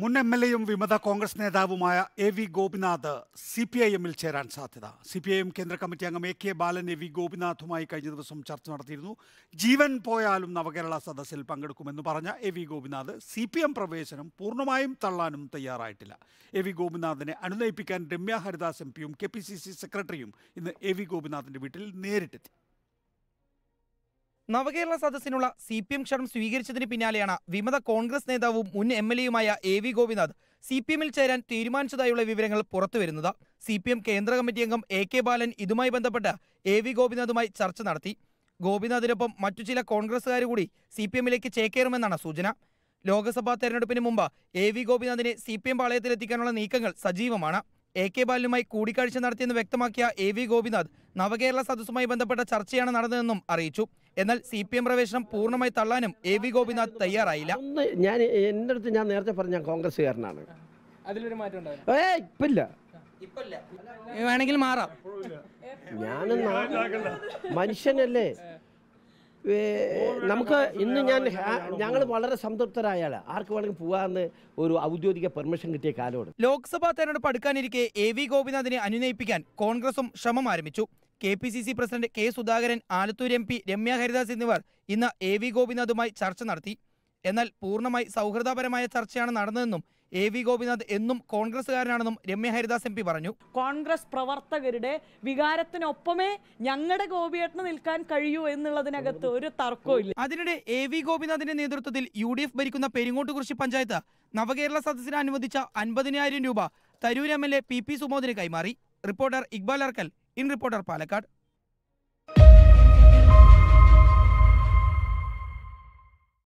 മുൻ M L എയും വിമത കോൺഗ്രസ് നേതാവുമായ A V Gopinath C P I എമ്മിൽ ചേരാൻ സാധ്യത സി പി ഐ എം കേന്ദ്ര കമ്മിറ്റി അംഗം A K Balan A V ഗോപിനാഥുമായി കഴിഞ്ഞ ദിവസം ചർച്ച നടത്തിയിരുന്നു ജീവൻ പോയാലും നവകേരള സദസ്സിൽ പങ്കെടുക്കുമെന്ന് പറഞ്ഞ A V Gopinath C P M പ്രവേശനം പൂർണ്ണമായും തള്ളാനും തയ്യാറായിട്ടില്ല എ വി ഗോപിനാഥിനെ അനുനയിപ്പിക്കാൻ രമ്യ ഹരിദാസ് എം പിയും കെ പി സി സി സെക്രട്ടറിയും ഇന്ന് എ വി ഗോപിനാഥിന്റെ വീട്ടിൽ നേരിട്ടെത്തി നവകേരള സദസ്സിനുള്ള സി പി എം ക്ഷണം സ്വീകരിച്ചതിന് പിന്നാലെയാണ് വിമത കോൺഗ്രസ് നേതാവും മുൻ എം എൽ എയുമായ A V Gopinath C P എമ്മിൽ ചേരാൻ തീരുമാനിച്ചതായുള്ള വിവരങ്ങൾ പുറത്തുവരുന്നത് സി പി എം കേന്ദ്ര കമ്മിറ്റി അംഗം എ കെ ബാലൻ ഇതുമായി ബന്ധപ്പെട്ട് എ വി ഗോപിനാഥുമായി ചർച്ച നടത്തി ഗോപിനാഥിനൊപ്പം മറ്റു ചില കോൺഗ്രസുകാർ കൂടി സി പി എമ്മിലേക്ക് ചേക്കേറുമെന്നാണ് സൂചന ലോക്സഭാ തെരഞ്ഞെടുപ്പിന് മുമ്പ് എ വി ഗോപിനാഥിനെ സി പി എം പാളയത്തിലെത്തിക്കാനുള്ള നീക്കങ്ങൾ സജീവമാണ് എ കെ ബാലനുമായി കൂടിക്കാഴ്ച നടത്തിയെന്ന് വ്യക്തമാക്കിയ എ വി ഗോപിനാഥ് നവകേരള സദസ്സുമായി ബന്ധപ്പെട്ട ചർച്ചയാണ് നടന്നതെന്നും അറിയിച്ചു എന്നാൽ സി പി എം പ്രവേശനം പൂർണ്ണമായി തള്ളാനും എ വി ഗോപിനാഥ് തയ്യാറായില്ല ഞാൻ എൻ്റെ അടുത്ത് ഞാൻ നേരത്തെ പറഞ്ഞ കോൺഗ്രസ്സുകാരനാണ് അതിലൊരു മാറ്റം ഏ ഇപ്പില്ല വേണമെങ്കിൽ മാറാം ഞാനെന്നാ മനുഷ്യനല്ലേ നമുക്ക് ഇന്ന് ഞാൻ ഞങ്ങൾ വളരെ സംതൃപ്തരായാണ് ആർക്ക് വേണമെങ്കിൽ പോവാന്ന് ഒരു ഔദ്യോഗിക പെർമിഷൻ കിട്ടിയ കാലമാണ് ലോക്സഭാ തെരഞ്ഞെടുപ്പ് അടുക്കാനിരിക്കെ എ വി ഗോപിനാഥിനെ അനുനയിപ്പിക്കാൻ കോൺഗ്രസും ശ്രമം ആരംഭിച്ചു K P C C president K Sudhakaran Alathur M P Ramya Haridas എന്നിവർ ഇന്ന് എ വി ഗോപിനാഥുമായി ചർച്ച നടത്തി എന്നാൽ പൂർണ്ണമായി സൗഹൃദപരമായ ചർച്ചയാണ് നടന്നതെന്നും എ വി ഗോപിനാഥ് എന്നും കോൺഗ്രസ്സുകാരനാണെന്നും രമ്യ ഹരിദാസ് എം പി പറഞ്ഞു കോൺഗ്രസ് പ്രവർത്തകരുടെ വികാരത്തിനൊപ്പമേ ഞങ്ങളുടെ ഗോപിയേട്ടന് നിൽക്കാൻ കഴിയൂ എന്നുള്ളതിനകത്ത് ഒരു തർക്കമില്ല അതിനിടെ എ വി ഗോപിനാഥിന്റെ നേതൃത്വത്തിൽ യു ഡി എഫ് ഭരിക്കുന്ന പെരിങ്ങോട്ടുകുറിശി പഞ്ചായത്ത് നവകേരള സദസ്സിന് അനുവദിച്ച അൻപതിനായിരം രൂപ Tarur M L A P P സുമോദിന് കൈമാറി reporter Iqbal Arkal in reporter Palakkad